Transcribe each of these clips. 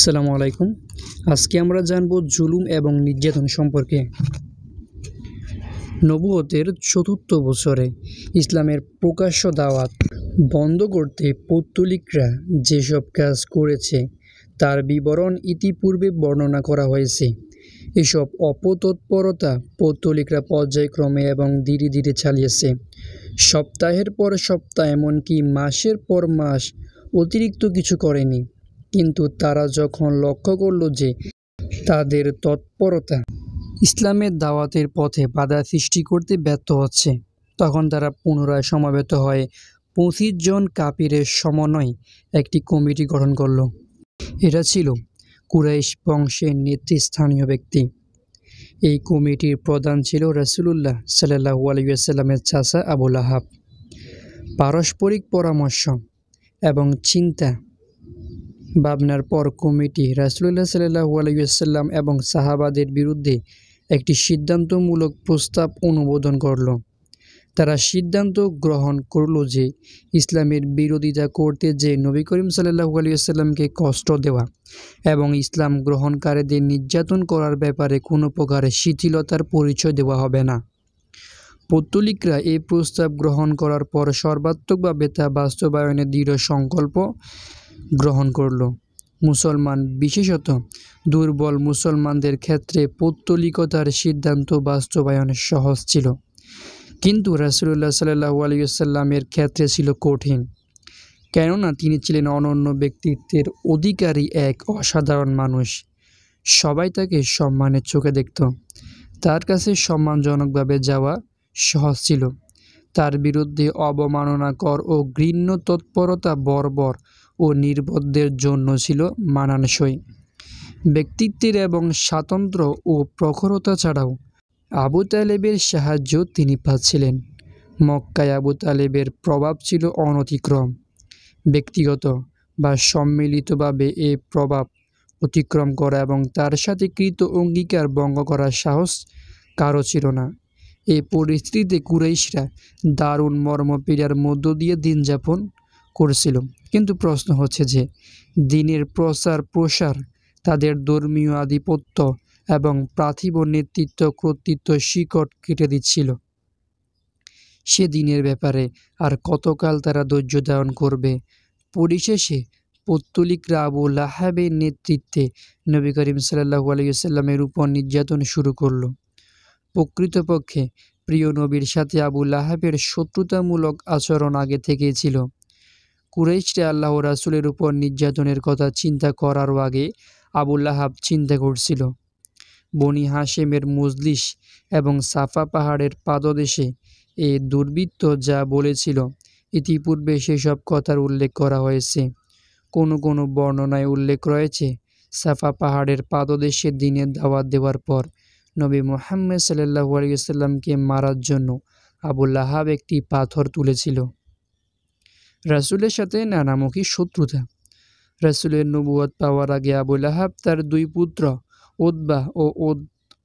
আসসালামু আলাইকুম আজকে আমরা জানব জুলুম এবং নির্যাতন সম্পর্কে নবুয়তের চতুর্থ বছরে ইসলামের প্রকাশ্য দাওয়াত বন্ধ করতে পৌত্তলিকরা যেসব কাজ করেছে তার বিবরণ ইতিপূর্বে বর্ণনা করা হয়েছে এসব অপতৎপরতা পৌত্তলিকরা পর্যায়ক্রমে এবং ধীরে ধীরে চালিয়েছে সপ্তাহের পর সপ্তাহ এমনকি মাসের পর মাস অতিরিক্ত কিছু করেনি কিন্তু তারা যখন লক্ষ্য করল যে তাদের তৎপরতা ইসলামের দাওয়াতের পথে বাধা সৃষ্টি করতে ব্যর্থ হচ্ছে তখন তারা পুনরায় সমাবেত হয়ে পঁচিশ জন কাপিরের সমন্বয়ে একটি কমিটি গঠন করল এটা ছিল কুরাইশ বংশের নেতৃস্থানীয় ব্যক্তি এই কমিটির প্রধান ছিল রসুলুল্লাহ সাল্লাহু আলিয়াসাল্লামের চাষা আবুল আহাব পারস্পরিক পরামর্শ এবং চিন্তা ভাবনার পর কমিটি রাসুল্লাহ সাল্লাহ আলাইসাল্লাম এবং সাহাবাদের বিরুদ্ধে একটি সিদ্ধান্তমূলক প্রস্তাব অনুমোদন করল তারা সিদ্ধান্ত গ্রহণ করল যে ইসলামের বিরোধিতা করতে যে নবী করিম সাল্লাহু আলিয়াল্লামকে কষ্ট দেওয়া এবং ইসলাম গ্রহণকারীদের নির্যাতন করার ব্যাপারে কোনো প্রকারের শিথিলতার পরিচয় দেওয়া হবে না পত্তলিকরা এই প্রস্তাব গ্রহণ করার পর সর্বাত্মকভাবে তা বাস্তবায়নে দৃঢ় সংকল্প গ্রহণ করল মুসলমান বিশেষত দুর্বল মুসলমানদের ক্ষেত্রে পৌত্তলিকতার সিদ্ধান্ত বাস্তবায়ন সহজ ছিল কিন্তু রাসুল্লাহ সাল্লাহ আলিয়াল্লামের ক্ষেত্রে ছিল কঠিন কেননা তিনি ছিলেন অনন্য ব্যক্তিত্বের অধিকারী এক অসাধারণ মানুষ সবাই তাকে সম্মানের চোখে দেখত তার কাছে সম্মানজনকভাবে যাওয়া সহজ ছিল তার বিরুদ্ধে অবমাননাকর ও ঘৃণ্য তৎপরতা বর্বর ও নির্বোধদের জন্য ছিল মানানসই ব্যক্তিত্বের এবং স্বাতন্ত্র্য ও প্রখরতা ছাড়াও আবু তালেবের সাহায্য তিনি পাচ্ছিলেন মক্কায় আবু তালেবের প্রভাব ছিল অনতিক্রম ব্যক্তিগত বা সম্মিলিতভাবে এ প্রভাব অতিক্রম করা এবং তার সাথে কৃত অঙ্গীকার ভঙ্গ করার সাহস কারও ছিল না এ পরিস্থিতিতে কুরাইশরা দারুণ মর্মপীড়ার মধ্য দিয়ে দিন যাপন করেছিল কিন্তু প্রশ্ন হচ্ছে যে দিনের প্রচার প্রসার তাদের ধর্মীয় আধিপত্য এবং পার্থিব নেতৃত্ব কর্তৃত্ব শিকট কেটে দিচ্ছিল সে দিনের ব্যাপারে আর কতকাল তারা ধৈর্য ধারণ করবে পরিশেষে পত্তলিকরা আবু লাহাবের নেতৃত্বে নবী করিম সাল্লাহ আলাইসাল্লামের উপর নির্যাতন শুরু করল প্রকৃতপক্ষে প্রিয় নবীর সাথে আবু লাহাবের শত্রুতামূলক আচরণ আগে থেকেই ছিল কুরেশরা আল্লাহ রাসুলের উপর নির্যাতনের কথা চিন্তা করারও আগে আবুল্লাহাব চিন্তা করছিল বনি হাশেমের মজলিস এবং সাফা পাহাড়ের পাদদেশে এ দুর্বৃত্ত যা বলেছিল ইতিপূর্বে সেসব কথার উল্লেখ করা হয়েছে কোনো কোনো বর্ণনায় উল্লেখ রয়েছে সাফা পাহাড়ের পাদদেশে দিনের দাওয়াত দেওয়ার পর নবী মোহাম্মদ সাল্লাহু আলিয়াল্লামকে মারার জন্য আবুল্লাহাব একটি পাথর তুলেছিল রাসুলের সাথে নানামুখী শত্রুতা রাসুলের নবুয়াদ পাওয়ার আগে আবুল আহাব তার দুই পুত্র ওদবা ও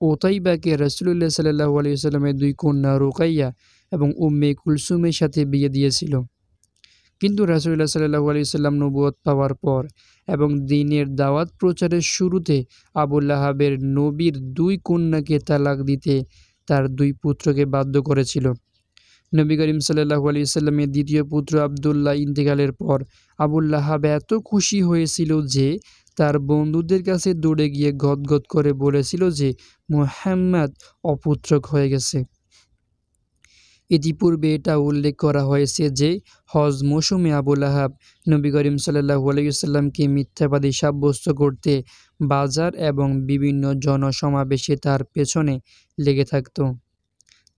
ওতাইবাকে রাসুল্লাহ সাল্লাহ আলিয়াল্লামের দুই কন্যা রোকাইয়া এবং উম্মে কুলসুমের সাথে বিয়ে দিয়েছিল কিন্তু রাসুল্লাহ সাল্লাহ আলিয়াল্লাম নবুয়াদ পাওয়ার পর এবং দিনের দাওয়াত প্রচারের শুরুতে আবুল্লাহাবের নবীর দুই কন্যাকে তালাক দিতে তার দুই পুত্রকে বাধ্য করেছিল নবী করিম সাল্লাহ আলি সাল্লামের দ্বিতীয় পুত্র আবদুল্লাহ ইন্তেকালের পর আবুল্লাহাব এত খুশি হয়েছিল যে তার বন্ধুদের কাছে দৌড়ে গিয়ে গদগদ করে বলেছিল যে মোহাম্মদ অপুত্রক হয়ে গেছে ইতিপূর্বে এটা উল্লেখ করা হয়েছে যে হজ মৌসুমে আবুল আহাব নবী করিম সাল্লাহু আলাইসাল্লামকে মিথ্যাবাদী সাব্যস্ত করতে বাজার এবং বিভিন্ন জনসমাবেশে তার পেছনে লেগে থাকতো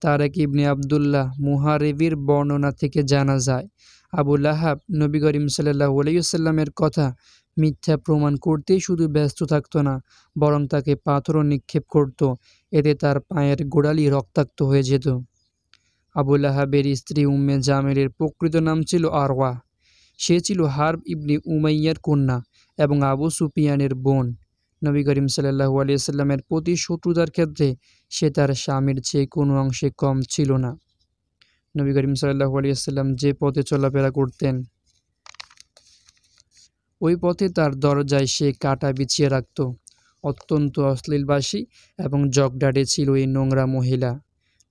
তারেক ইবনে আবদুল্লাহ মুহারিবির বর্ণনা থেকে জানা যায় আবু লাহাব নবী করিম সাল্লাহ আলাইসাল্লামের কথা মিথ্যা প্রমাণ করতেই শুধু ব্যস্ত থাকত না বরং তাকে পাথরও নিক্ষেপ করত এতে তার পায়ের গোড়ালি রক্তাক্ত হয়ে যেত আবু লাহাবের স্ত্রী উম্মে জামেরের প্রকৃত নাম ছিল আরওয়া সে ছিল হার্ব ইবনি উমাইয়ার কন্যা এবং আবু সুপিয়ানের বোন নবী করিম সাল্লাহ আলিয়াল্লামের প্রতি শত্রুতার ক্ষেত্রে সে তার স্বামীর চেয়ে কোনো অংশে কম ছিল না নবী করিম সাল্লাহু আলিয়াল্লাম যে পথে চলাফেরা করতেন ওই পথে তার দরজায় সে কাটা বিছিয়ে রাখত অত্যন্ত অশ্লীলবাসী এবং জগডাটে ছিল এই নোংরা মহিলা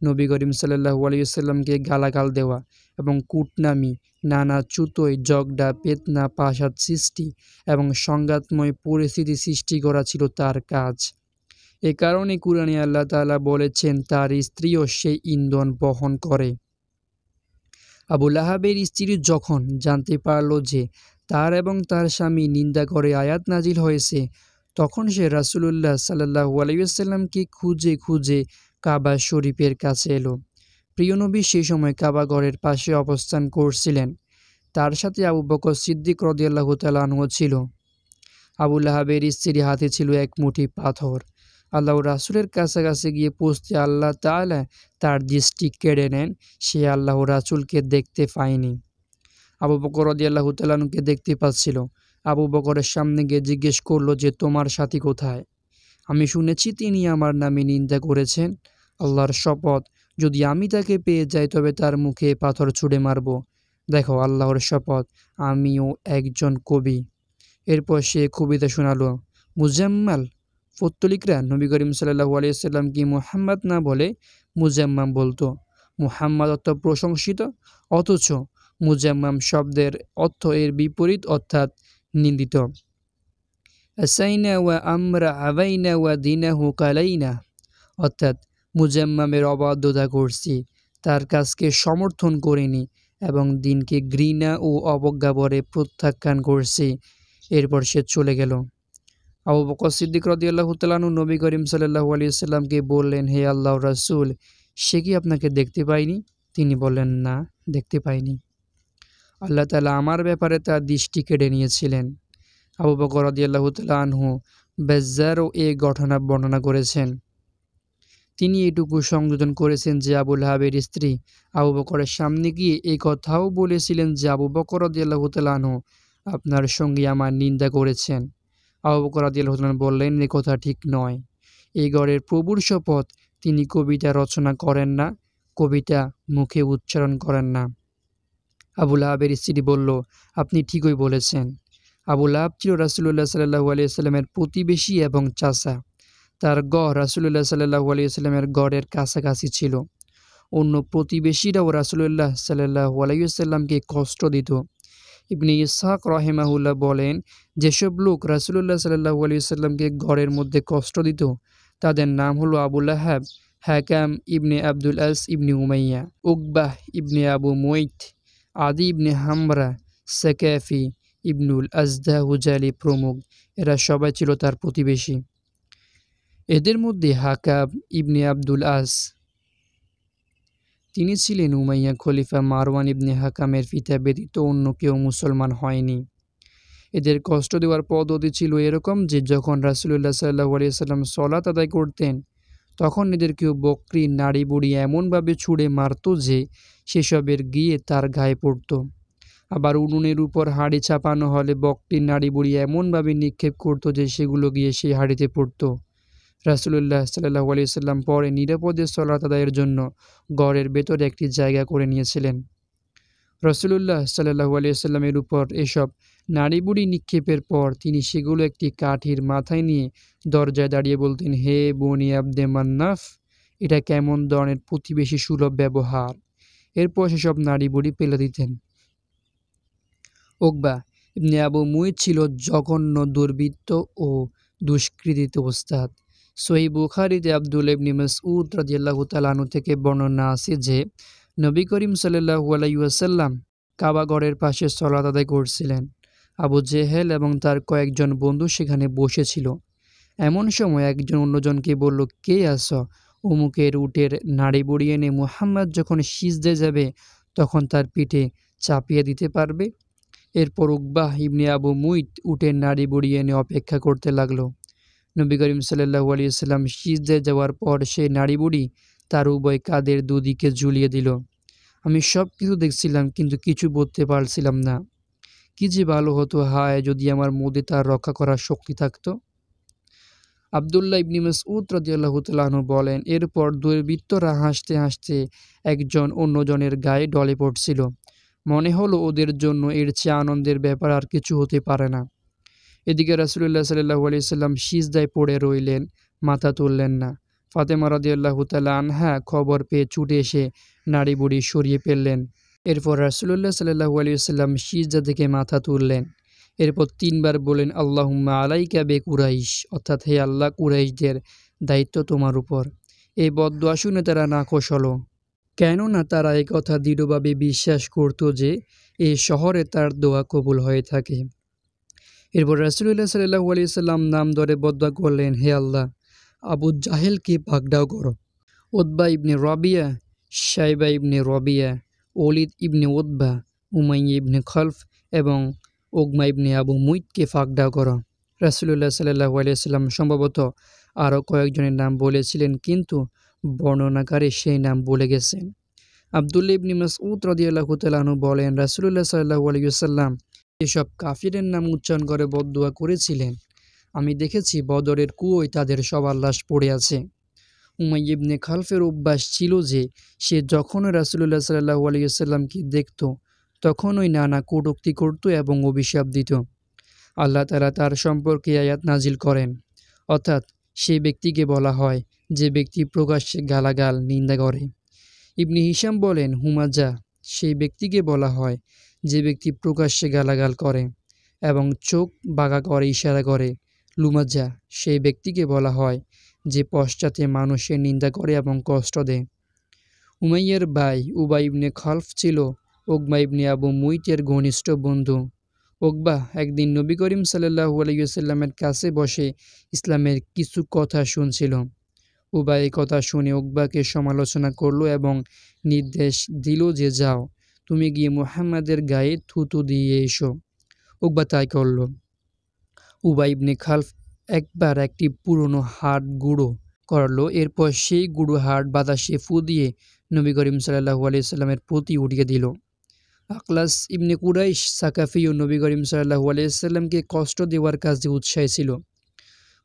নবী করিম সাল্লাহু আলিয়াল্লামকে গালাগাল দেওয়া এবং কূটনামি নানা চুতোয় জগডা পেতনা পাশাদ সৃষ্টি এবং সংঘাতময় পরিস্থিতি সৃষ্টি করা ছিল তার কাজ এ কারণে কুরআনে আল্লাহ তালা বলেছেন তার স্ত্রীও সেই ইন্ধন বহন করে আবু লাহাবের স্ত্রী যখন জানতে পারল যে তার এবং তার স্বামী নিন্দা করে আয়াত নাজিল হয়েছে তখন সে রাসুলুল্লাহ সাল্লাহ আলাইসাল্লামকে খুঁজে খুঁজে কাবা শরীফের কাছে এলো প্রিয়নবী সেই সময় ঘরের পাশে অবস্থান করছিলেন তার সাথে আবু বকর সিদ্দিক রদিয়াল্লাহ তালানহ ছিল আবুল আহাবের স্ত্রীর হাতে ছিল এক মুঠি পাথর আল্লাহ রাসুলের কাছাকাছি গিয়ে পৌঁছতে আল্লাহ তালা তার দৃষ্টি কেড়ে নেন সে আল্লাহ রাসুলকে দেখতে পায়নি আবু বকর রদিয়াল্লাহ তালানুকে দেখতে পাচ্ছিল আবু বকরের সামনে গিয়ে জিজ্ঞেস করলো যে তোমার সাথী কোথায় আমি শুনেছি তিনি আমার নামে নিন্দা করেছেন আল্লাহর শপথ যদি আমি তাকে পেয়ে যাই তবে তার মুখে পাথর ছুঁড়ে মারব দেখো আল্লাহর শপথ আমিও একজন কবি এরপর সে কবিতা শোনালো মুজাম্মাল পত্তলিকরা নবী করিম সাল্লাহু আলিয়াল্লাম কি মুহাম্মদ না বলে মুজাম্মাম বলতো মুহাম্মদ অর্থ প্রশংসিত অথচ মুজাম্মাম শব্দের অর্থ এর বিপরীত অর্থাৎ নিন্দিত সাইনা ওয়া আমরা আবাইনা ওয়া দিনাহু কালাইনা অর্থাৎ মুজাম্মামের অবাধ্যতা করছি তার কাজকে সমর্থন করিনি এবং দিনকে ঘৃণা ও বরে প্রত্যাখ্যান করছি এরপর সে চলে গেল আবু বকর সিদ্দিক রদিয়াল্লাহ তালানু নবী করিম সাল্লাহু আলি সাল্লামকে বললেন হে আল্লাহ রাসুল সে কি আপনাকে দেখতে পায়নি তিনি বলেন না দেখতে পাইনি আল্লাহ তালা আমার ব্যাপারে তার দৃষ্টি কেড়ে নিয়েছিলেন আবু বকর রদিয়াল্লাহ বেজার বেজ্জারও এ ঘটনা বর্ণনা করেছেন তিনি এটুকু সংযোজন করেছেন যে আবুল হাবের স্ত্রী আবু বকরের সামনে গিয়ে এই কথাও বলেছিলেন যে আবু বকর আনহু আপনার সঙ্গে আমার নিন্দা করেছেন আবু বকর আদিয়াল্লাহতালান বললেন এ কথা ঠিক নয় এই গড়ের প্রভুর শপথ তিনি কবিতা রচনা করেন না কবিতা মুখে উচ্চারণ করেন না আবুল আহাবের স্ত্রী বলল আপনি ঠিকই বলেছেন আবুল আহাব ছিল রাসুল্লাহ সাল্লু আলিয়া সাল্লামের প্রতিবেশী এবং চাষা তার গড় রাসুল্লাহ সাল্লাহ আলিয়াল্লামের গড়ের কাছাকাছি ছিল অন্য প্রতিবেশীরাও রাসুল্লাহ সাল্লাহ আলাইসাল্লামকে কষ্ট দিত ইবনি ইসাহাক রহেমাহুল্লাহ বলেন যেসব লোক রাসুল্লাহ সাল্লাহ আলিয়াল্লামকে গড়ের মধ্যে কষ্ট দিত তাদের নাম হলো Abdullah Hakam ibn Abdul As ibn Umayya Uqbah ibn Abu Muayt Adi ibn হামরা সেকাফি ইবনুল আজদা হুজালি প্রমুখ এরা সবাই ছিল তার প্রতিবেশী এদের মধ্যে হাকাব ইবনে আব্দুল আস তিনি ছিলেন উমাইয়া খলিফা মারওয়ান ইবনে হাকামের ফিতা ব্যতীত অন্য কেউ মুসলমান হয়নি এদের কষ্ট দেওয়ার পদ্ধতি ছিল এরকম যে যখন রাসুল্লাহ সাল্লাহ আলিয়াল্লাম সলাত আদায় করতেন তখন এদের কেউ বকরি নাড়ি বুড়ি এমনভাবে ছুঁড়ে মারত যে সেসবের গিয়ে তার গায়ে পড়ত আবার উনুনের উপর হাড়ি ছাপানো হলে বকরির নাড়ি বুড়ি এমনভাবে নিক্ষেপ করত যে সেগুলো গিয়ে সেই হাড়িতে পড়তো রাসুলুল্লাহ সাল্লাহ আলি সাল্লাম পরে নিরাপদে সলাত আদায়ের জন্য গড়ের ভেতরে একটি জায়গা করে নিয়েছিলেন রসুলুল্লাহ সাল্লাহু আলিয়াল্লামের উপর এসব নাড়িবুড়ি নিক্ষেপের পর তিনি সেগুলো একটি কাঠির মাথায় নিয়ে দরজায় দাঁড়িয়ে বলতেন হে বনি আবদে মান্নাফ এটা কেমন ধরনের প্রতিবেশী সুলভ ব্যবহার এরপর সেসব বুড়ি পেলে দিতেন ওকবা এমনি আবু মুই ছিল জঘন্য দুর্বৃত্ত ও দুষ্কৃতিত ওস্তাদ সোই বুখারিতে আবদুল ইবনি মসউদ রাজিয়াল্লাহ তালানু থেকে বর্ণনা আছে যে নবী করিম সাল্লু আলাইসাল্লাম কাবাগড়ের পাশে সলাত আদায় করছিলেন আবু জেহেল এবং তার কয়েকজন বন্ধু সেখানে বসেছিল এমন সময় একজন অন্যজনকে বলল কে আস অমুকের উটের নাড়ি বুড়িয়ে এনে মুহাম্মদ যখন সিজদে যাবে তখন তার পিঠে চাপিয়ে দিতে পারবে এরপর উকবাহ ইবনে আবু মুইত উটের নাড়ি বুড়িয়ে এনে অপেক্ষা করতে লাগলো নবী করিম সাল্লাহু আলিয়া সাল্লাম সিজদে যাওয়ার পর সে নারী বুড়ি তার উভয় কাদের দুদিকে ঝুলিয়ে দিল আমি সব কিছু দেখছিলাম কিন্তু কিছু বলতে পারছিলাম না কি যে ভালো হতো হায় যদি আমার মোদে তার রক্ষা করার শক্তি থাকত আবদুল্লাহ ইবনি মাসউদ রদিয়াল্লাহ তালাহনু বলেন এরপর দুর্বৃত্তরা হাসতে হাসতে একজন অন্যজনের গায়ে ডলে পড়ছিল মনে হলো ওদের জন্য এর চেয়ে আনন্দের ব্যাপার আর কিছু হতে পারে না এদিকে রাসুল্লাহ সাল্লাহ আলি সাল্লাম সিজদায় পড়ে রইলেন মাথা তুললেন না ফাতেমা রাজিউল্লাহ তালা আনহা খবর পেয়ে ছুটে এসে নাড়ি বুড়ি সরিয়ে ফেললেন এরপর রাসুলুল্লাহ সাল্লাহ আলি সাল্লাম সিজদা থেকে মাথা তুললেন এরপর তিনবার বলেন আল্লাহুম্মা আলাইকা বে কুরাইশ অর্থাৎ হে আল্লাহ কুরাইশদের দায়িত্ব তোমার উপর এই বদ্য আসনে তারা না হলো কেননা তারা কথা দৃঢ়ভাবে বিশ্বাস করত যে এই শহরে তার দোয়া কবুল হয়ে থাকে এরপর রাসুল্লাহ সাল্লাহ আলি সাল্লাম নাম ধরে বদা করলেন হে আল্লাহ আবু জাহেলকে পাকডাও করো ওদবা ইবনে রবিয়া সাইবা ইবনে রবিয়া ওলিদ ইবনে ওদবা উমাই ইবনে খলফ এবং ওগমা ইবনে আবু মুইদকে ফাঁকডাও করো রাসুল্লাহ সাল্লাহ আলিয়াল্লাম সম্ভবত আরও কয়েকজনের নাম বলেছিলেন কিন্তু বর্ণনাকারী সেই নাম বলে গেছেন আবদুল্লা ইবনি মাসউদ রদিয়াল্লাহ তালাহনু বলেন রাসুল্লাহ সাল্লাহ আলিয়াল্লাম এসব কাফিরের নাম উচ্চারণ করে বদুয়া করেছিলেন আমি দেখেছি বদরের কুয়োয় তাদের সবার লাশ পড়ে আছে উমাই ইবনে খালফের অভ্যাস ছিল যে সে যখনও রাসুলুল্লাহ সাল্লাহ আলিয়াল্লামকে দেখত তখনই নানা কটুক্তি করত এবং অভিশাপ দিত আল্লাহ তারা তার সম্পর্কে আয়াত নাজিল করেন অর্থাৎ সে ব্যক্তিকে বলা হয় যে ব্যক্তি প্রকাশ্যে গালাগাল নিন্দা করে ইবনি হিসাম বলেন হুমাজা সেই ব্যক্তিকে বলা হয় যে ব্যক্তি প্রকাশ্যে গালাগাল করে এবং চোখ বাগা করে ইশারা করে লুমাজা সেই ব্যক্তিকে বলা হয় যে পশ্চাতে মানুষের নিন্দা করে এবং কষ্ট দেয় উমাইয়ের ভাই উবা ইবনে খলফ ছিল ওগবা ইবনে আবু মুইতের ঘনিষ্ঠ বন্ধু ওগবা একদিন নবী করিম সাল্লাহ আলাইসাল্লামের কাছে বসে ইসলামের কিছু কথা শুনছিল উবা এই কথা শুনে ওগবাকে সমালোচনা করল এবং নির্দেশ দিল যে যাও তুমি গিয়ে মোহাম্মদের গায়ে থুতু দিয়ে এসো উকবা তাই করল উবাইবনে খালফ একবার একটি পুরনো হাট গুঁড়ো করলো এরপর সেই গুঁড়ো হাট বাতাসে ফু দিয়ে নবী করিম সাল্লাহু আলিয়াল্লামের প্রতি উঠিয়ে দিল আকলাস ইবনে কুরাইশ সাকাফি ও নবী করিম সাল্লাহু আলিয়াল্লামকে কষ্ট দেওয়ার কাজে উৎসাহী ছিল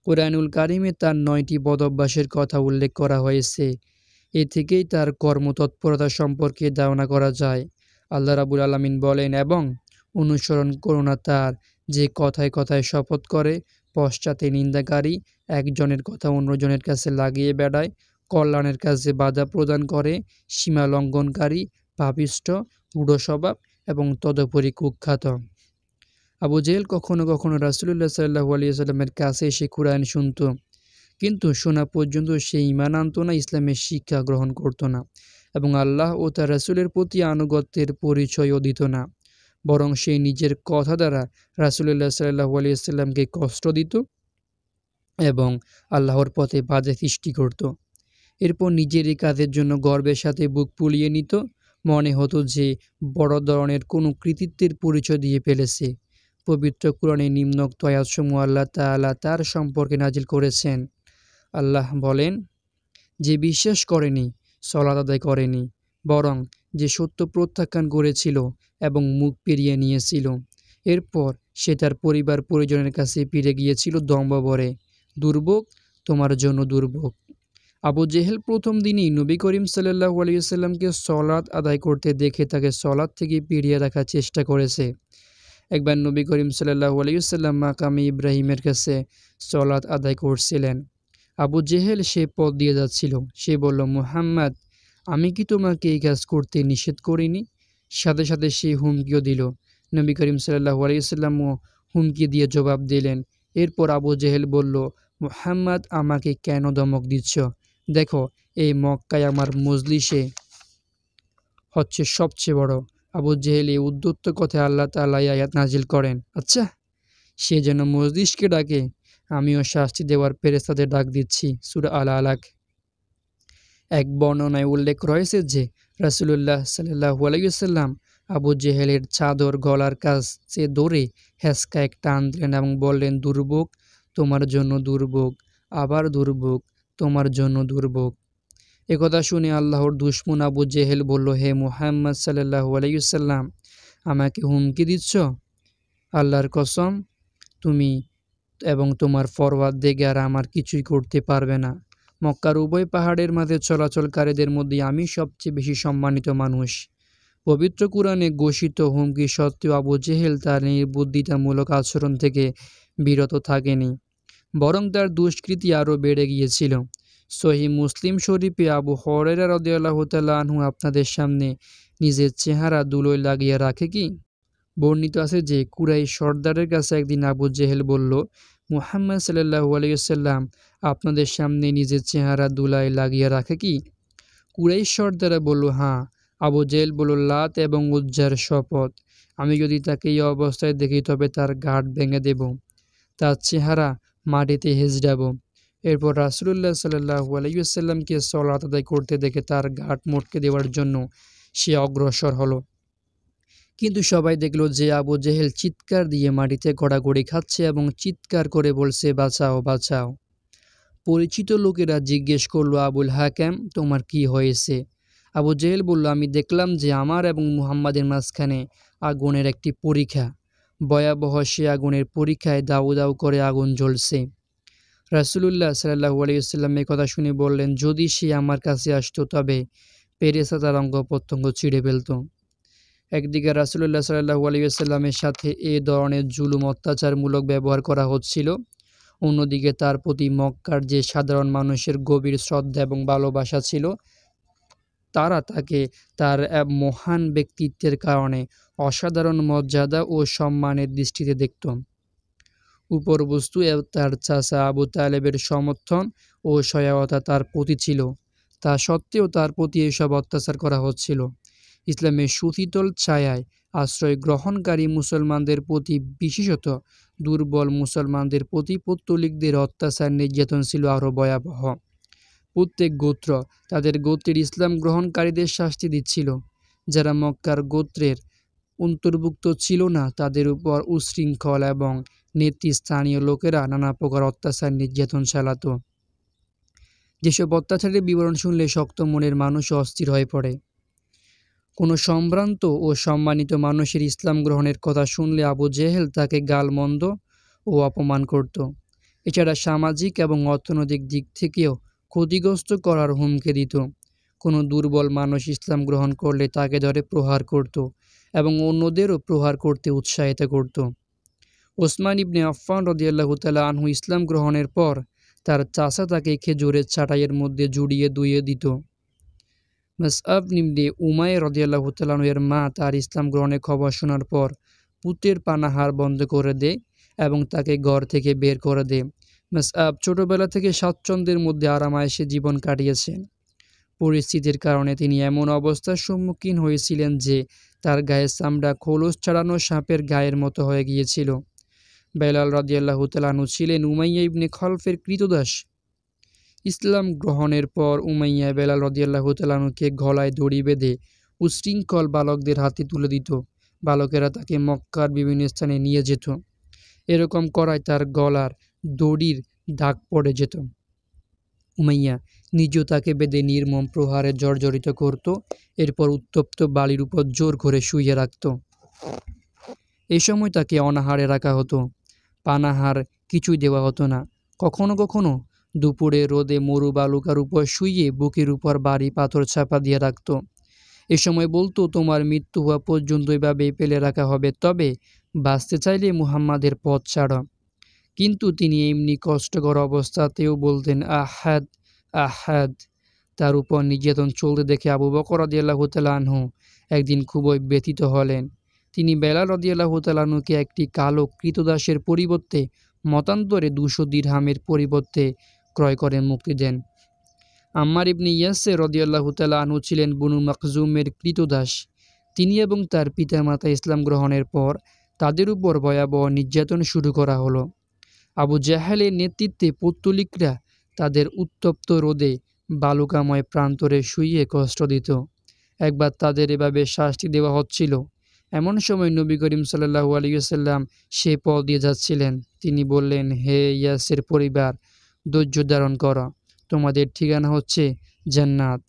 কোরআনুল কারিমে তার নয়টি বদভ্যাসের কথা উল্লেখ করা হয়েছে এ থেকেই তার কর্মতৎপরতা সম্পর্কে ধারণা করা যায় আল্লাহ রাবুল আলমিন বলেন এবং অনুসরণ করো না তার যে কথায় কথায় শপথ করে পশ্চাতে নিন্দাকারী একজনের কথা অন্যজনের কাছে লাগিয়ে বেড়ায় কল্যাণের কাছে বাধা প্রদান করে সীমা লঙ্ঘনকারী পাপিষ্ট বুড়ো স্বভাব এবং তদুপরি কুখ্যাত আবু জেল কখনো কখনো রাসুল্লাহ সাল্লাহ আলিয়া সাল্লামের কাছে এসে কুরআন শুনত কিন্তু শোনা পর্যন্ত সে ইমান আনত না ইসলামের শিক্ষা গ্রহণ করত না এবং আল্লাহ ও তার রাসুলের প্রতি আনুগত্যের পরিচয়ও দিত না বরং সে নিজের কথা দ্বারা রাসুলুল্লাহ সাল্লাহু আলিয়াল্লামকে কষ্ট দিত এবং আল্লাহর পথে বাজে সৃষ্টি করত এরপর নিজের এই কাজের জন্য গর্বের সাথে বুক পুলিয়ে নিত মনে হতো যে বড় ধরনের কোনো কৃতিত্বের পরিচয় দিয়ে ফেলেছে পবিত্র কোরআনে নিম্নোক্ত আয়াতসমূহ আল্লাহ তাআলা তার সম্পর্কে নাজিল করেছেন আল্লাহ বলেন যে বিশ্বাস করেনি সলাত আদায় করেনি বরং যে সত্য প্রত্যাখ্যান করেছিল এবং মুখ পেরিয়ে নিয়েছিল এরপর সে তার পরিবার পরিজনের কাছে ফিরে গিয়েছিল দম্ববরে দুর্ভোগ তোমার জন্য দুর্ভোগ আবু জেহেল প্রথম দিনই নবী করিম সাল্লাহ আলিয়াল্লামকে সলাদ আদায় করতে দেখে তাকে সলাদ থেকে পিড়িয়ে রাখার চেষ্টা করেছে একবার নবী করিম সাল্লাহ আলিয়াল্লাম মাকামি ইব্রাহিমের কাছে সলাদ আদায় করছিলেন আবু জেহেল সে পথ দিয়ে যাচ্ছিল সে বলল মুহাম্মদ আমি কি তোমাকে এই কাজ করতে নিষেধ করিনি সাথে সাথে সে হুমকিও দিল নবী করিম সাল্লাহ আলাইসাল্লামও হুমকি দিয়ে জবাব দিলেন এরপর আবু জেহেল বলল মুহাম্মদ আমাকে কেন দমক দিচ্ছ দেখো এই মক্কায় আমার মজলিসে হচ্ছে সবচেয়ে বড় আবু জেহেল এই উদ্যত্ত কথা আল্লাহ তালা আয়াত নাজিল করেন আচ্ছা সে যেন মজলিসকে ডাকে আমিও শাস্তি দেওয়ার ফেরেস্তাদের ডাক দিচ্ছি সুরা আল আলাক এক বর্ণনায় উল্লেখ রয়েছে যে রাসুলুল্লাহ সাল্লাহু আলাইসাল্লাম আবু জেহেলের চাদর গলার কাছে দৌড়ে হেসকা এক টান দিলেন এবং বললেন দুর্ভোগ তোমার জন্য দুর্ভোগ আবার দুর্ভোগ তোমার জন্য দুর্ভোগ একথা শুনে আল্লাহর দুশ্মন আবু জেহেল বলল হে মুহাম্মদ সাল্লাহু আলাইসাল্লাম আমাকে হুমকি দিচ্ছ আল্লাহর কসম তুমি এবং তোমার ফরওয়ার্ড দেখে আর আমার কিছুই করতে পারবে না মক্কার উভয় পাহাড়ের মাঝে চলাচলকারীদের মধ্যে আমি সবচেয়ে বেশি সম্মানিত মানুষ পবিত্র কোরআনে ঘোষিত হুমকি সত্ত্বেও আবু জেহেল তার নির্বুদ্ধিতামূলক আচরণ থেকে বিরত থাকেনি বরং তার দুষ্কৃতি আরও বেড়ে গিয়েছিল সহি মুসলিম শরীফে আবু হরেরা রদিয়াল্লাহ তালু আপনাদের সামনে নিজের চেহারা দুলোয় লাগিয়ে রাখে কি বর্ণিত আছে যে কুরাই সর্দারের কাছে একদিন আবু জেহেল বলল মুহাম্মদ সাল্লাহ আলিয়াল্লাম আপনাদের সামনে নিজের চেহারা দুলায় লাগিয়ে রাখে কি কুরাইশ্বর দ্বারা বলল হাঁ আবু জেল বল লাত এবং উজ্জার শপথ আমি যদি তাকে এই অবস্থায় দেখি তবে তার গাঢ় ভেঙে দেব তার চেহারা মাটিতে হেঁচড়াব এরপর রাসুল্লাহ সাল্লাহ আলাইসাল্লামকে সলাত আদায় করতে দেখে তার গাঢ় মোটকে দেওয়ার জন্য সে অগ্রসর হলো কিন্তু সবাই দেখলো যে আবু জেহেল চিৎকার দিয়ে মাটিতে গড়াগড়ি খাচ্ছে এবং চিৎকার করে বলছে বাঁচাও বাঁচাও পরিচিত লোকেরা জিজ্ঞেস করলো আবুল হাকাম তোমার কি হয়েছে আবু জেহেল বলল আমি দেখলাম যে আমার এবং মুহাম্মাদের মাঝখানে আগুনের একটি পরীক্ষা ভয়াবহ সে আগুনের পরীক্ষায় দাউ দাউ করে আগুন জ্বলছে রাসুলুল্লাহ সাল্লাহ আলিয়াল্লাম এ কথা শুনে বললেন যদি সে আমার কাছে আসতো তবে পেরেসা তার অঙ্গ প্রত্যঙ্গ ছিঁড়ে ফেলত একদিকে রাসুল্লাহ সাল্লু আলিয়াল্লামের সাথে এ ধরনের জুলুম অত্যাচারমূলক ব্যবহার করা হচ্ছিল অন্যদিকে তার প্রতি মক্কার যে সাধারণ মানুষের গভীর শ্রদ্ধা এবং ভালোবাসা ছিল তারা তাকে তার মহান ব্যক্তিত্বের কারণে অসাধারণ মর্যাদা ও সম্মানের দৃষ্টিতে দেখত উপরবস্তু তার চাচা আবু তালেবের সমর্থন ও সহায়তা তার প্রতি ছিল তা সত্ত্বেও তার প্রতি এসব অত্যাচার করা হচ্ছিল ইসলামের সুতীতল ছায়ায় আশ্রয় গ্রহণকারী মুসলমানদের প্রতি বিশেষত দুর্বল মুসলমানদের প্রতি পত্তলিকদের অত্যাচার নির্যাতন ছিল আরও ভয়াবহ প্রত্যেক গোত্র তাদের গোত্রের ইসলাম গ্রহণকারীদের শাস্তি দিচ্ছিল যারা মক্কার গোত্রের অন্তর্ভুক্ত ছিল না তাদের উপর উশৃঙ্খল এবং নেতৃস্থানীয় লোকেরা নানা প্রকার অত্যাচার নির্যাতন চালাত যেসব অত্যাচারের বিবরণ শুনলে শক্ত মনের মানুষ অস্থির হয়ে পড়ে কোনো সম্ভ্রান্ত ও সম্মানিত মানুষের ইসলাম গ্রহণের কথা শুনলে আবু জেহেল তাকে গালমন্দ ও অপমান করত এছাড়া সামাজিক এবং অর্থনৈতিক দিক থেকেও ক্ষতিগ্রস্ত করার হুমকি দিত কোনো দুর্বল মানুষ ইসলাম গ্রহণ করলে তাকে ধরে প্রহার করত এবং অন্যদেরও প্রহার করতে উৎসাহিত করত ওসমান ইবনে আফফান রদিয়াল্লাহ তালা আনহু ইসলাম গ্রহণের পর তার চাষা তাকে খেজুরের ছাটাইয়ের মধ্যে জুড়িয়ে দুইয়ে দিত মাসআব নিমনে উমায় রদিয়াল্লাহ তালানুয়ের মা তার ইসলাম গ্রহণের খবর শোনার পর পুত্রের পানাহার বন্ধ করে দেয় এবং তাকে ঘর থেকে বের করে দেয় মসআব ছোটবেলা থেকে স্বাচ্ছন্দ্যের মধ্যে আরামায়সে জীবন কাটিয়েছেন পরিস্থিতির কারণে তিনি এমন অবস্থার সম্মুখীন হয়েছিলেন যে তার গায়ে চামড়া খোলস ছাড়ানো সাপের গায়ের মতো হয়ে গিয়েছিল বেলাল রদিয়াল্লাহ তালানু ছিলেন উমাইয়া ইবনে খলফের কৃতদাস ইসলাম গ্রহণের পর উমাইয়া বেলাল রদিয়াল্লাহ তালানুকে গলায় দড়ি বেঁধে উশৃঙ্খল বালকদের হাতে তুলে দিত বালকেরা তাকে মক্কার বিভিন্ন স্থানে নিয়ে যেত এরকম করায় তার গলার দড়ির দাগ পড়ে যেত উমাইয়া নিজেও তাকে বেঁধে নির্মম প্রহারে জর্জরিত করত এরপর উত্তপ্ত বালির উপর জোর করে শুইয়ে রাখত এ সময় তাকে অনাহারে রাখা হতো পানাহার কিছুই দেওয়া হতো না কখনো কখনো দুপুরে রোদে মরু বালুকার উপর শুইয়ে বুকের উপর বাড়ি পাথর ছাপা দিয়ে রাখত এ সময় বলতো তোমার মৃত্যু হওয়া পর্যন্ত এভাবে পেলে রাখা হবে তবে বাঁচতে চাইলে মুহাম্মাদের পথ ছাড় কিন্তু তিনি এমনি কষ্টকর অবস্থাতেও বলতেন আহাদ আহাদ তার উপর নির্যাতন চলতে দেখে আবু বকর রদিয়াল্লাহতালাহু একদিন খুবই ব্যথিত হলেন তিনি বেলাল রদিয়াল্লাহতালাহুকে একটি কালো কৃতদাসের পরিবর্তে মতান্তরে দুশো দিরহামের পরিবর্তে ক্রয় করে মুক্তি দেন আম্মার ইবনি ইয়াসে রদিয়াল্লাহ তালা আনু ছিলেন বনু মকজুমের কৃতদাস তিনি এবং তার পিতামাতা ইসলাম গ্রহণের পর তাদের উপর ভয়াবহ নির্যাতন শুরু করা হলো আবু জাহালের নেতৃত্বে পত্তলিকরা তাদের উত্তপ্ত রোদে বালুকাময় প্রান্তরে শুইয়ে কষ্ট দিত একবার তাদের এভাবে শাস্তি দেওয়া হচ্ছিল এমন সময় নবী করিম সাল্লু আলিয়াল্লাম সে পদ দিয়ে যাচ্ছিলেন তিনি বললেন হে ইয়াসের পরিবার ধৈর্য ধারণ করা তোমাদের ঠিকানা হচ্ছে জান্নাত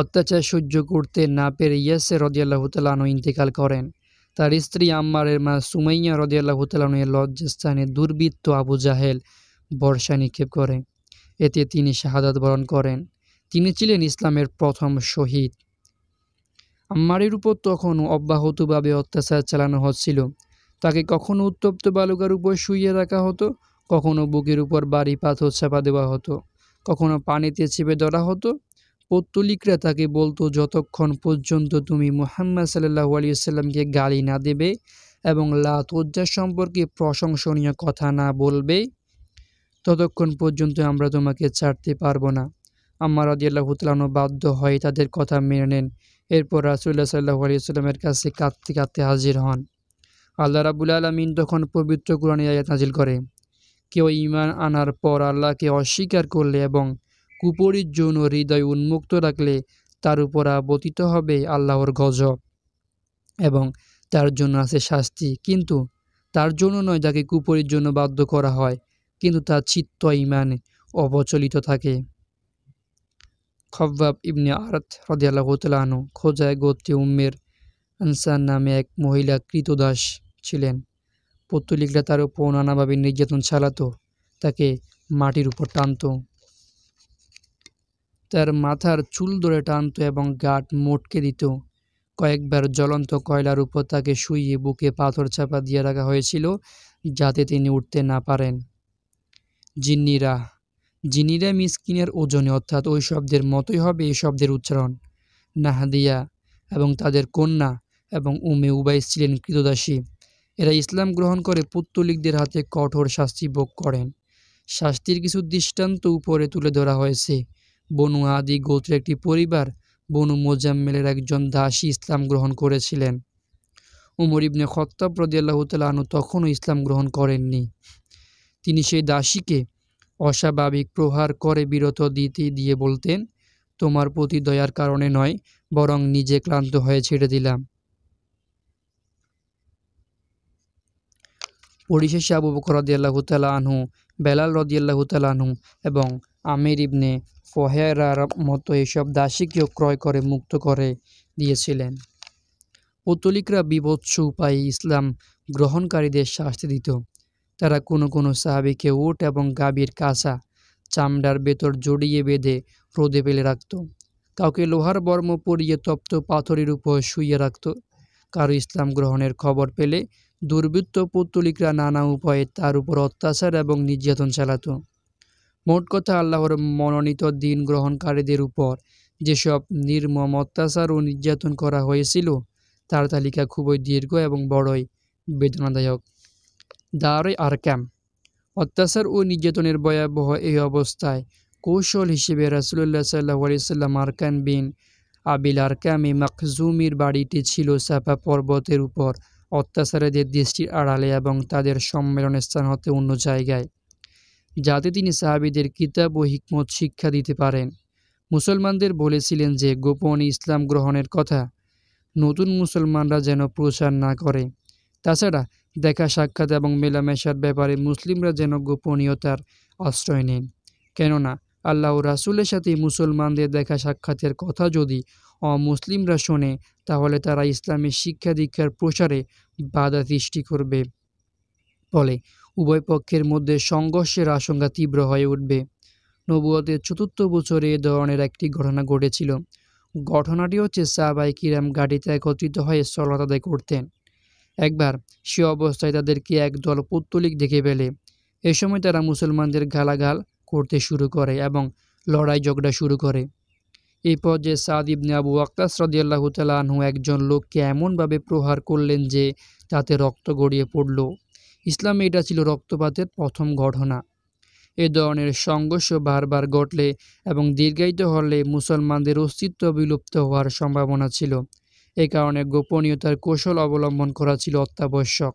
অত্যাচার সহ্য করতে না পেরে ইয়াসে রদিয়াল্লাহ তালানো ইন্তেকাল করেন তার স্ত্রী আম্মারের মা সুমাইয়া রদিয়াল্লাহ এর লজ্জাস্থানে দুর্বৃত্ত আবু জাহেল বর্ষা নিক্ষেপ করে এতে তিনি শাহাদাত বরণ করেন তিনি ছিলেন ইসলামের প্রথম শহীদ আম্মারের উপর তখন অব্যাহতভাবে অত্যাচার চালানো হচ্ছিল তাকে কখনো উত্তপ্ত বালুকার উপর শুইয়ে রাখা হতো কখনো বুকের উপর বাড়ি পাথর চাপা দেওয়া হতো কখনো পানিতে চেপে ধরা হতো পত্তলিকরা তাকে বলতো যতক্ষণ পর্যন্ত তুমি মুহাম্মদ সাল্লাহ আলিয়াল্লামকে গালি না দেবে এবং লাতজ্জা সম্পর্কে প্রশংসনীয় কথা না বলবে ততক্ষণ পর্যন্ত আমরা তোমাকে ছাড়তে পারবো না আমার আল্লাহ হুতলানো বাধ্য হয় তাদের কথা মেনে নেন এরপর রাসুল্লাহ সাল্লাহ আলিয়াল্লামের কাছে কাঁদতে কাঁদতে হাজির হন আল্লাহ রাবুল আলমিন তখন পবিত্র কোরআনে আয়াত নাজিল করে কেউ ইমান আনার পর আল্লাহকে অস্বীকার করলে এবং কুপরির জন্য হৃদয় উন্মুক্ত রাখলে তার উপর আবতিত হবে আল্লাহর গজব এবং তার জন্য আছে শাস্তি কিন্তু তার জন্য নয় যাকে কুপরির জন্য বাধ্য করা হয় কিন্তু তার চিত্ত ইমান অবচলিত থাকে খব্বাব ইবনে আরত হদিয়াল্লাহ তালাহনু খোজায় গোত্রে উম্মের আনসার নামে এক মহিলা কৃতদাস ছিলেন পর্তুলিকরা তার উপর নানাভাবে নির্যাতন চালাতো তাকে মাটির উপর টানত তার মাথার চুল ধরে টানত এবং গাট মোটকে দিত কয়েকবার জ্বলন্ত কয়লার উপর তাকে শুইয়ে বুকে পাথর চাপা দিয়ে রাখা হয়েছিল যাতে তিনি উঠতে না পারেন জিন্নিরা জিনিরা মিসকিনের ওজনে অর্থাৎ ওই শব্দের মতোই হবে এই শব্দের উচ্চারণ নাহাদিয়া এবং তাদের কন্যা এবং উমে উবাইস ছিলেন কৃতদাসী এরা ইসলাম গ্রহণ করে পুত্তলিকদের হাতে কঠোর শাস্তি ভোগ করেন শাস্তির কিছু দৃষ্টান্ত উপরে তুলে ধরা হয়েছে বনু আদি গোত্রের একটি পরিবার বনু মোজাম্মেলের একজন দাসী ইসলাম গ্রহণ করেছিলেন উমর ইবনে খত্তাব রদিয়াল্লাহ তালাহনু তখনও ইসলাম গ্রহণ করেননি তিনি সেই দাসীকে অস্বাভাবিক প্রহার করে বিরত দিতে দিয়ে বলতেন তোমার প্রতি দয়ার কারণে নয় বরং নিজে ক্লান্ত হয়ে ছেড়ে দিলাম পরিশেষে আবু বকর রদিয়াল্লাহ আনহু বেলাল রদিয়াল্লাহ আনহু এবং আমির ইবনে ফহেরার মতো এসব দাসীকেও ক্রয় করে মুক্ত করে দিয়েছিলেন পুতলিকরা বিভৎস উপায়ে ইসলাম গ্রহণকারীদের শাস্তি দিত তারা কোনো কোনো সাহাবিকে উট এবং গাভীর কাঁচা চামড়ার বেতর জড়িয়ে বেঁধে রোদে ফেলে রাখত কাউকে লোহার বর্ম পরিয়ে তপ্ত পাথরের উপর শুইয়ে রাখত কারো ইসলাম গ্রহণের খবর পেলে দুর্বৃত্ত পুত্তলিকরা নানা উপায়ে তার উপর অত্যাচার এবং নির্যাতন চালাত মোট কথা আল্লাহর মনোনীত দিন গ্রহণকারীদের উপর যেসব নির্মম অত্যাচার ও নির্যাতন করা হয়েছিল তার তালিকা খুবই দীর্ঘ এবং বড়ই বেদনাদায়ক দারে আর ক্যাম অত্যাচার ও নির্যাতনের ভয়াবহ এই অবস্থায় কৌশল হিসেবে রাসুল্লাহ সাল্লাহ আলিয়াল্লাম আরকান বিন আবিল আরকামে মখজুমির বাড়িটি ছিল সাফা পর্বতের উপর অত্যাচারীদের দৃষ্টির আড়ালে এবং তাদের সম্মেলন স্থান হতে অন্য জায়গায় যাতে তিনি সাহাবিদের কিতাব ও হিকমত শিক্ষা দিতে পারেন মুসলমানদের বলেছিলেন যে গোপন ইসলাম গ্রহণের কথা নতুন মুসলমানরা যেন প্রচার না করে তাছাড়া দেখা সাক্ষাৎ এবং মেলামেশার ব্যাপারে মুসলিমরা যেন গোপনীয়তার আশ্রয় নেন কেননা আল্লাহ রাসুলের সাথে মুসলমানদের দেখা সাক্ষাতের কথা যদি অমুসলিমরা শোনে তাহলে তারা ইসলামের শিক্ষা দীক্ষার প্রসারে বাধা সৃষ্টি করবে ফলে উভয় পক্ষের মধ্যে সংঘর্ষের আশঙ্কা তীব্র হয়ে উঠবে নবুয়তের চতুর্থ বছরে এ ধরনের একটি ঘটনা ঘটেছিল ঘটনাটি হচ্ছে সাহাবাই কিরাম গাড়িতে একত্রিত হয়ে সলাত আদায় করতেন একবার সে অবস্থায় তাদেরকে এক দল পত্তলিক দেখে ফেলে এ সময় তারা মুসলমানদের গালাগাল শুরু করে এবং লড়াই ঝগড়া শুরু করে এই পর্যায়ে সাদ ইবনে আবু আক্তাস রদিয়াল্লাহ তালু একজন লোককে এমনভাবে প্রহার করলেন যে তাতে রক্ত গড়িয়ে পড়ল ইসলামে এটা ছিল রক্তপাতের প্রথম ঘটনা এ ধরনের সংঘর্ষ বারবার ঘটলে এবং দীর্ঘায়িত হলে মুসলমানদের অস্তিত্ব বিলুপ্ত হওয়ার সম্ভাবনা ছিল এ কারণে গোপনীয়তার কৌশল অবলম্বন করা ছিল অত্যাবশ্যক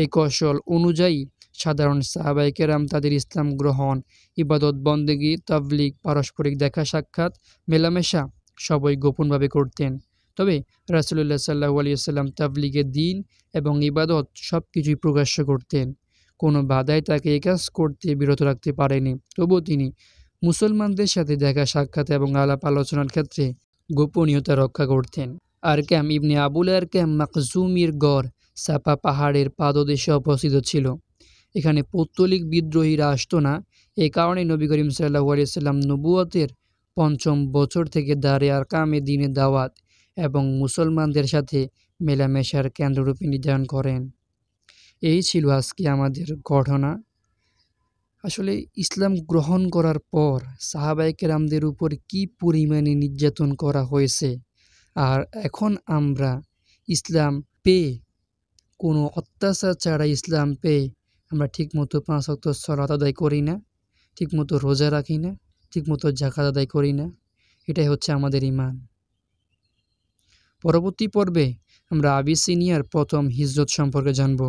এই কৌশল অনুযায়ী সাধারণ সাহাবাইকেরাম তাদের ইসলাম গ্রহণ ইবাদত বন্দেগী তাবলিক পারস্পরিক দেখা সাক্ষাৎ মেলামেশা সবই গোপনভাবে করতেন তবে রাসুলুল্লাহ সাল্লাহ আলিয়াল্লাম তাবলিগের দিন এবং ইবাদত সব কিছুই প্রকাশ্য করতেন কোনো বাধাই তাকে এ কাজ করতে বিরত রাখতে পারেনি তবুও তিনি মুসলমানদের সাথে দেখা সাক্ষাৎ এবং আলাপ আলোচনার ক্ষেত্রে গোপনীয়তা রক্ষা করতেন আর ক্যাম ইবনে আবুল আর ক্যাম মাকজুমির গড় সাপা পাহাড়ের পাদদেশে অবস্থিত ছিল এখানে পৌত্তলিক বিদ্রোহীরা আসতো না এ কারণে নবী করিম সাল্লাহ আলিয়াল্লাম নবুয়তের পঞ্চম বছর থেকে দাঁড়ে আর কামে দিনে দাওয়াত এবং মুসলমানদের সাথে মেলামেশার কেন্দ্ররূপে নির্ধারণ করেন এই ছিল আজকে আমাদের ঘটনা আসলে ইসলাম গ্রহণ করার পর সাহাবাইকেরামদের উপর কি পরিমাণে নির্যাতন করা হয়েছে আর এখন আমরা ইসলাম পেয়ে কোনো অত্যাচার ছাড়া ইসলাম পেয়ে আমরা ঠিকমতো পাঁচ অক্ত সলাত আদায় করি না ঠিকমতো রোজা রাখি না ঠিকমতো জাকাত আদায় করি না এটাই হচ্ছে আমাদের ইমান পরবর্তী পর্বে আমরা আবিসিনিয়ার প্রথম হিজরত সম্পর্কে জানব